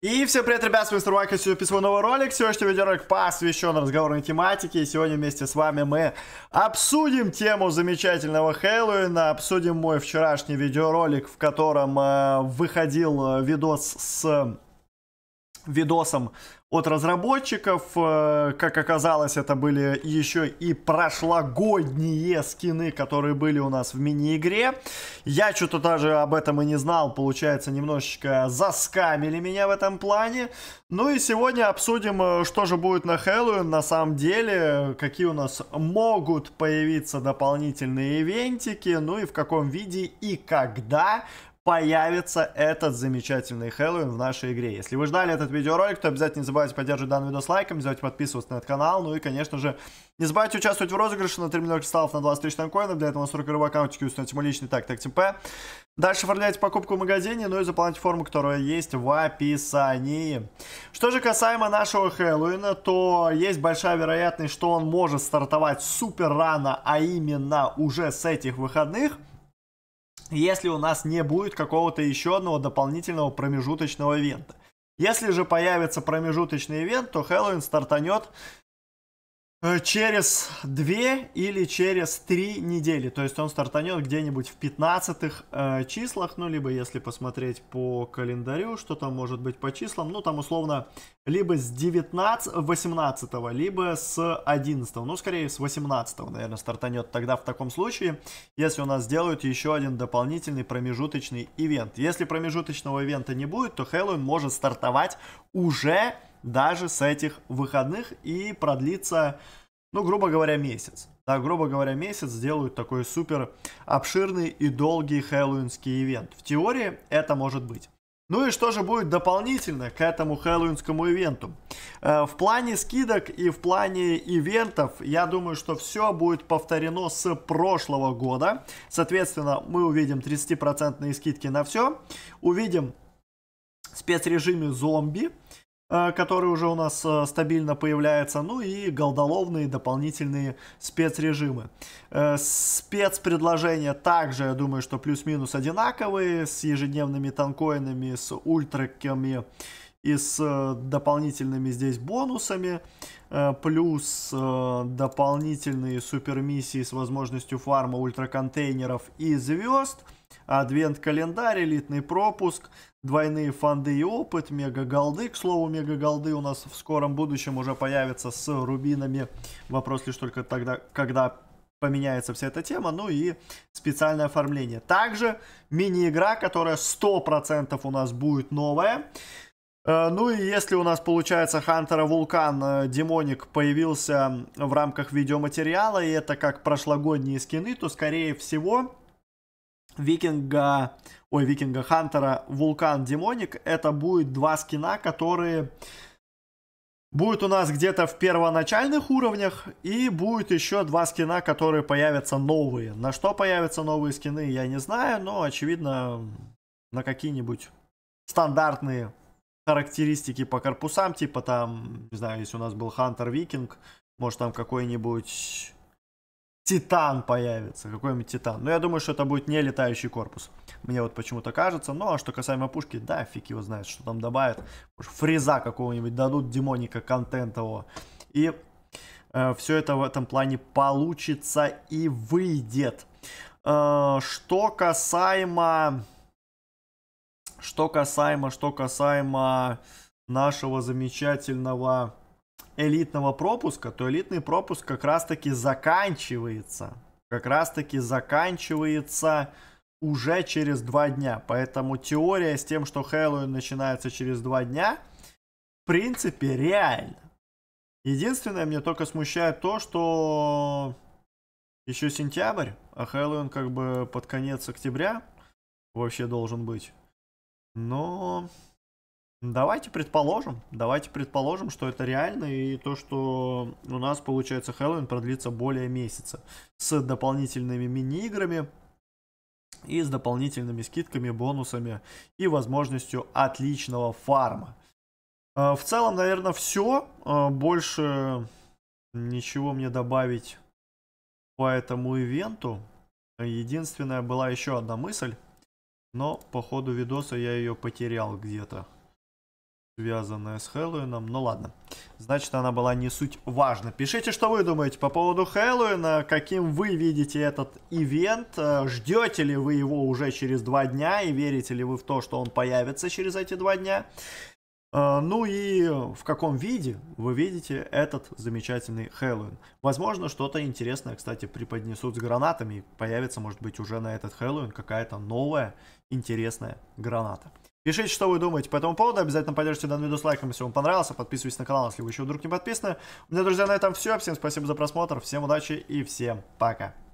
И всем привет, ребят, с вами Мистер Вайк, сегодня письмо новый ролик. Сегодняшний видеоролик посвящен разговорной тематике. И сегодня вместе с вами мы обсудим тему замечательного Хэллоуина, обсудим мой вчерашний видеоролик, в котором э, выходил э, видос с видосам от разработчиков. Э, как оказалось, это были еще и прошлогодние скины, которые были у нас в мини-игре. Я что-то даже об этом и не знал, получается, немножечко заскамили меня в этом плане. Ну и сегодня обсудим, э, что же будет на Хэллоуин на самом деле, какие у нас могут появиться дополнительные ивентики, ну и в каком виде и когда появится этот замечательный Хэллоуин в нашей игре. Если вы ждали этот видеоролик, то обязательно не забывайте поддерживать данный видос лайком, не забывайте подписываться на этот канал, ну и, конечно же, не забывайте участвовать в розыгрыше на 3 миллиона кристаллов на 20 тысяч танкоинов, для этого на 40 рублей в аккаунтике установите мой личный так, так ТП. Дальше оформляйте покупку в магазине, ну и заполняйте форму, которая есть в описании. Что же касаемо нашего Хэллоуина, то есть большая вероятность, что он может стартовать супер рано, а именно уже с этих выходных если у нас не будет какого-то еще одного дополнительного промежуточного ивента. Если же появится промежуточный ивент, то Хэллоуин стартанет Э, через две или через три недели. То есть он стартанет где-нибудь в 15 э, числах, ну, либо если посмотреть по календарю, что там может быть по числам, ну, там условно либо с 19, 18, либо с 11, ну, скорее с 18, наверное, стартанет тогда в таком случае, если у нас сделают еще один дополнительный промежуточный ивент. Если промежуточного ивента не будет, то Хэллоуин может стартовать уже даже с этих выходных и продлится, ну, грубо говоря, месяц. Да, грубо говоря, месяц сделают такой супер обширный и долгий хэллоуинский ивент. В теории это может быть. Ну и что же будет дополнительно к этому хэллоуинскому ивенту? Э, в плане скидок и в плане ивентов, я думаю, что все будет повторено с прошлого года. Соответственно, мы увидим 30% скидки на все. Увидим спецрежиме зомби. Э, который уже у нас э, стабильно появляется, ну и голдоловные дополнительные спецрежимы. Э, спецпредложения также, я думаю, что плюс-минус одинаковые, с ежедневными танкоинами, с ультраками и с э, дополнительными здесь бонусами, э, плюс э, дополнительные супермиссии с возможностью фарма ультраконтейнеров и звезд, адвент-календарь, элитный пропуск, двойные фанды и опыт, мега-голды. К слову, мега-голды у нас в скором будущем уже появятся с рубинами. Вопрос лишь только тогда, когда поменяется вся эта тема, ну и специальное оформление. Также мини-игра, которая 100% у нас будет новая, Э, ну и если у нас получается Хантера Вулкан э, Демоник появился в рамках видеоматериала, и это как прошлогодние скины, то скорее всего Викинга, ой, Викинга Хантера Вулкан Демоник это будет два скина, которые будут у нас где-то в первоначальных уровнях, и будет еще два скина, которые появятся новые. На что появятся новые скины, я не знаю, но очевидно на какие-нибудь стандартные характеристики по корпусам, типа там, не знаю, если у нас был Хантер Викинг, может там какой-нибудь Титан появится, какой-нибудь Титан. Но я думаю, что это будет не летающий корпус. Мне вот почему-то кажется. Ну, а что касаемо пушки, да, фиг его знает, что там добавят. Фреза какого-нибудь дадут, демоника контентового. И э, все это в этом плане получится и выйдет. Э, что касаемо что касаемо, что касаемо нашего замечательного элитного пропуска, то элитный пропуск как раз-таки заканчивается. Как раз-таки заканчивается уже через два дня. Поэтому теория с тем, что Хэллоуин начинается через два дня, в принципе, реально. Единственное, мне только смущает то, что еще сентябрь, а Хэллоуин как бы под конец октября вообще должен быть. Но давайте предположим, давайте предположим, что это реально и то, что у нас получается Хэллоуин продлится более месяца с дополнительными мини-играми и с дополнительными скидками, бонусами и возможностью отличного фарма. Э, в целом, наверное, все. Э, больше ничего мне добавить по этому ивенту. Единственная была еще одна мысль. Но по ходу видоса я ее потерял где-то. Связанная с Хэллоуином. Ну ладно. Значит, она была не суть важна. Пишите, что вы думаете по поводу Хэллоуина. Каким вы видите этот ивент? Э, Ждете ли вы его уже через два дня? И верите ли вы в то, что он появится через эти два дня? А, ну и в каком виде вы видите этот замечательный Хэллоуин? Возможно, что-то интересное, кстати, преподнесут с гранатами. И появится, может быть, уже на этот Хэллоуин какая-то новая интересная граната. Пишите, что вы думаете по этому поводу. Обязательно поддержите данный видос лайком, если вам понравился. А подписывайтесь на канал, если вы еще вдруг не подписаны. У меня, друзья, на этом все. Всем спасибо за просмотр. Всем удачи и всем пока.